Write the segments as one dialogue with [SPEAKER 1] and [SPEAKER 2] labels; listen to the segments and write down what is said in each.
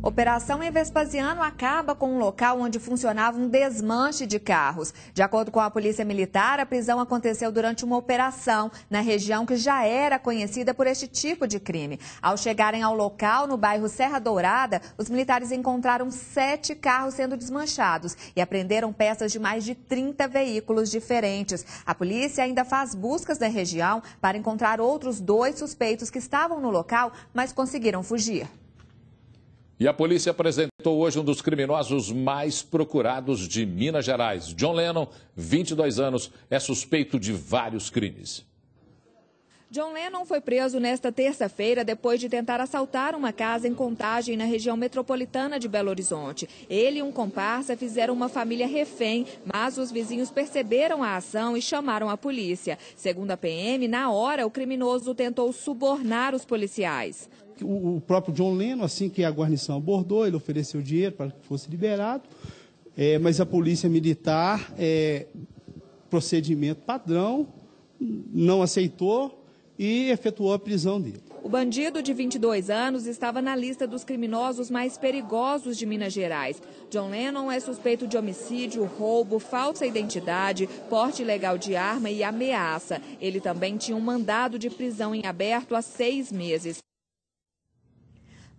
[SPEAKER 1] Operação em Vespasiano acaba com um local onde funcionava um desmanche de carros. De acordo com a Polícia Militar, a prisão aconteceu durante uma operação na região que já era conhecida por este tipo de crime. Ao chegarem ao local, no bairro Serra Dourada, os militares encontraram sete carros sendo desmanchados e apreenderam peças de mais de 30 veículos diferentes. A polícia ainda faz buscas na região para encontrar outros dois suspeitos que estavam no local, mas conseguiram fugir.
[SPEAKER 2] E a polícia apresentou hoje um dos criminosos mais procurados de Minas Gerais. John Lennon, 22 anos, é suspeito de vários crimes.
[SPEAKER 1] John Lennon foi preso nesta terça-feira depois de tentar assaltar uma casa em Contagem, na região metropolitana de Belo Horizonte. Ele e um comparsa fizeram uma família refém, mas os vizinhos perceberam a ação e chamaram a polícia. Segundo a PM, na hora o criminoso tentou subornar os policiais
[SPEAKER 2] o próprio John Lennon, assim que a guarnição abordou, ele ofereceu dinheiro para que fosse liberado, é, mas a polícia militar, é, procedimento padrão, não aceitou e efetuou a prisão dele.
[SPEAKER 1] O bandido de 22 anos estava na lista dos criminosos mais perigosos de Minas Gerais. John Lennon é suspeito de homicídio, roubo, falsa identidade, porte ilegal de arma e ameaça. Ele também tinha um mandado de prisão em aberto há seis meses.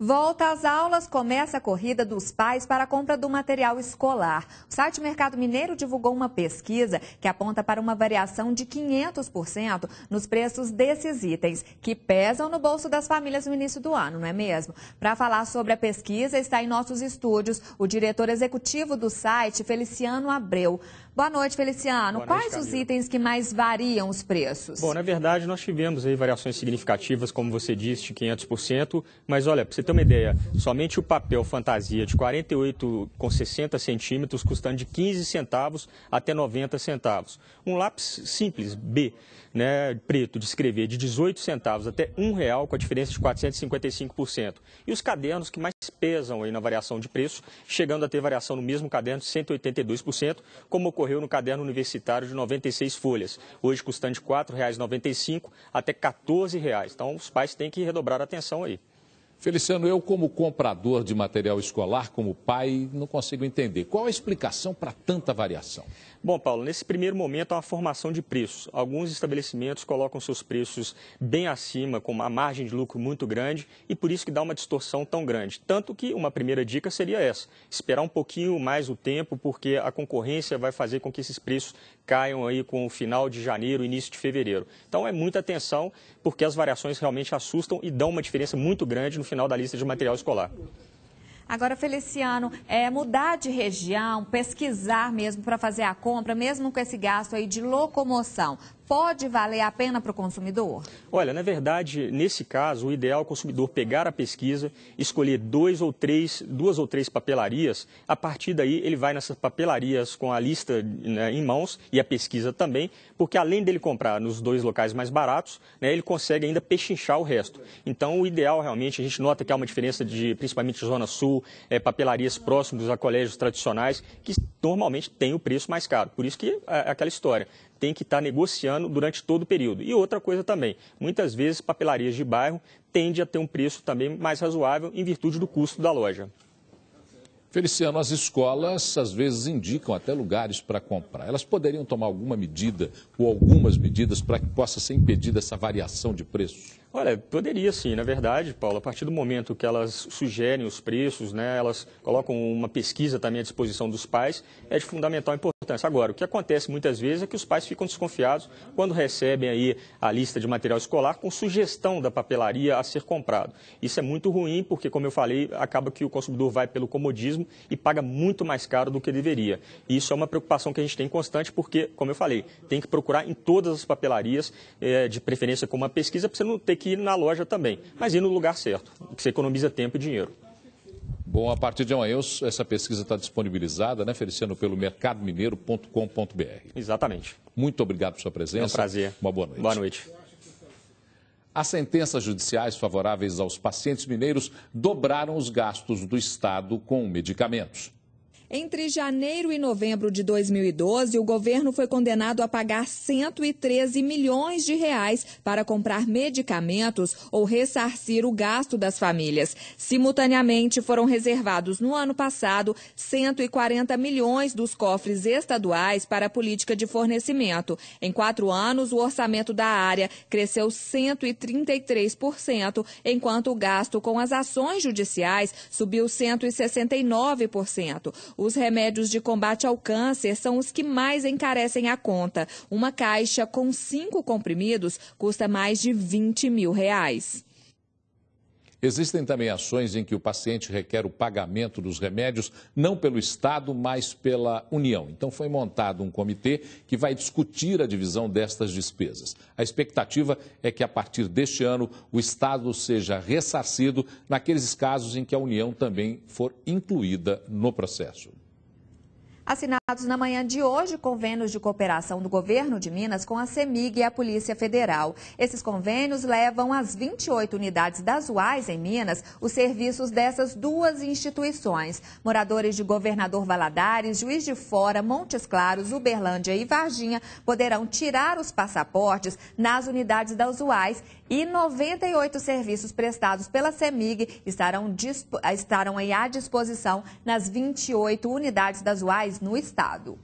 [SPEAKER 1] Volta às aulas, começa a corrida dos pais para a compra do material escolar. O site Mercado Mineiro divulgou uma pesquisa que aponta para uma variação de 500% nos preços desses itens, que pesam no bolso das famílias no início do ano, não é mesmo? Para falar sobre a pesquisa, está em nossos estúdios o diretor executivo do site, Feliciano Abreu. Boa noite, Feliciano. Boa Quais os itens que mais variam os preços? Bom, na
[SPEAKER 3] verdade, nós tivemos aí variações significativas, como você disse, de 500%, mas olha, para você ter uma ideia, somente o papel fantasia de 48 com 60 centímetros, custando de 15 centavos até 90 centavos. Um lápis simples, B, né, preto, de escrever, de 18 centavos até um real, com a diferença de 455%. E os cadernos que mais pesam aí na variação de preço, chegando a ter variação no mesmo caderno de 182%, como ocorreu no caderno universitário de 96 folhas, hoje custando de R$ 4,95 até R$
[SPEAKER 2] 14,00. Então, os pais têm que redobrar a atenção aí. Feliciano, eu como comprador de material escolar, como pai, não consigo entender. Qual a explicação para tanta variação? Bom, Paulo, nesse primeiro momento há uma formação de preços. Alguns estabelecimentos colocam seus preços
[SPEAKER 3] bem acima, com uma margem de lucro muito grande, e por isso que dá uma distorção tão grande. Tanto que uma primeira dica seria essa, esperar um pouquinho mais o tempo, porque a concorrência vai fazer com que esses preços caiam aí com o final de janeiro, início de fevereiro. Então é muita atenção, porque as variações realmente assustam e dão uma diferença muito grande no final da lista de material escolar.
[SPEAKER 1] Agora, Feliciano, é, mudar de região, pesquisar mesmo para fazer a compra, mesmo com esse gasto aí de locomoção, pode valer a pena para o consumidor?
[SPEAKER 3] Olha, na verdade, nesse caso, o ideal é o consumidor pegar a pesquisa, escolher dois ou três, duas ou três papelarias. A partir daí, ele vai nessas papelarias com a lista né, em mãos e a pesquisa também, porque além dele comprar nos dois locais mais baratos, né, ele consegue ainda pechinchar o resto. Então, o ideal realmente, a gente nota que há uma diferença de, principalmente, zona sul, é, papelarias próximos a colégios tradicionais, que normalmente têm o preço mais caro. Por isso que é, é aquela história tem que estar negociando durante todo o período. E outra coisa também, muitas vezes papelarias de bairro tendem a ter um preço também mais razoável em virtude do custo da
[SPEAKER 2] loja. Feliciano, as escolas às vezes indicam até lugares para comprar. Elas poderiam tomar alguma medida ou algumas medidas para que possa ser impedida essa variação de preços? Olha, poderia sim, na verdade, Paulo, a partir do momento que elas sugerem os
[SPEAKER 3] preços, né, elas colocam uma pesquisa também à disposição dos pais, é de fundamental importância importância. Agora, o que acontece muitas vezes é que os pais ficam desconfiados quando recebem aí a lista de material escolar com sugestão da papelaria a ser comprado. Isso é muito ruim, porque, como eu falei, acaba que o consumidor vai pelo comodismo e paga muito mais caro do que deveria. E isso é uma preocupação que a gente tem constante, porque, como eu falei, tem que procurar em todas as papelarias, é, de preferência com uma
[SPEAKER 2] pesquisa, para você não ter que ir na loja também, mas ir no lugar certo, que você economiza tempo e dinheiro. Bom, a partir de amanhã essa pesquisa está disponibilizada, né, Feliciano, pelo mercadomineiro.com.br. Exatamente. Muito obrigado por sua presença. É um prazer. Uma boa noite. Boa noite. As sentenças judiciais favoráveis aos pacientes mineiros dobraram os gastos do Estado com medicamentos.
[SPEAKER 1] Entre janeiro e novembro de 2012, o governo foi condenado a pagar 113 milhões de reais para comprar medicamentos ou ressarcir o gasto das famílias. Simultaneamente, foram reservados no ano passado 140 milhões dos cofres estaduais para a política de fornecimento. Em quatro anos, o orçamento da área cresceu 133%, enquanto o gasto com as ações judiciais subiu 169%. Os remédios de combate ao câncer são os que mais encarecem a conta. Uma caixa com cinco comprimidos custa mais de 20 mil reais.
[SPEAKER 2] Existem também ações em que o paciente requer o pagamento dos remédios não pelo Estado, mas pela União. Então foi montado um comitê que vai discutir a divisão destas despesas. A expectativa é que a partir deste ano o Estado seja ressarcido naqueles casos em que a União também for incluída no processo
[SPEAKER 1] assinados na manhã de hoje convênios de cooperação do governo de Minas com a CEMIG e a Polícia Federal. Esses convênios levam às 28 unidades das UAIS em Minas os serviços dessas duas instituições. Moradores de Governador Valadares, Juiz de Fora, Montes Claros, Uberlândia e Varginha poderão tirar os passaportes nas unidades das UAIS e 98 serviços prestados pela CEMIG estarão, estarão à disposição nas 28 unidades das UAIs no estado.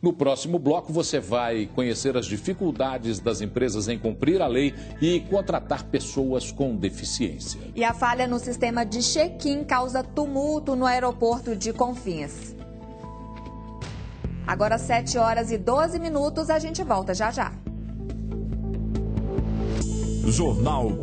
[SPEAKER 2] No próximo bloco, você vai conhecer as dificuldades das empresas em cumprir a lei e contratar pessoas com deficiência.
[SPEAKER 1] E a falha no sistema de check-in causa tumulto no aeroporto de Confins. Agora, 7 horas e 12 minutos, a gente volta já já.
[SPEAKER 2] Jornal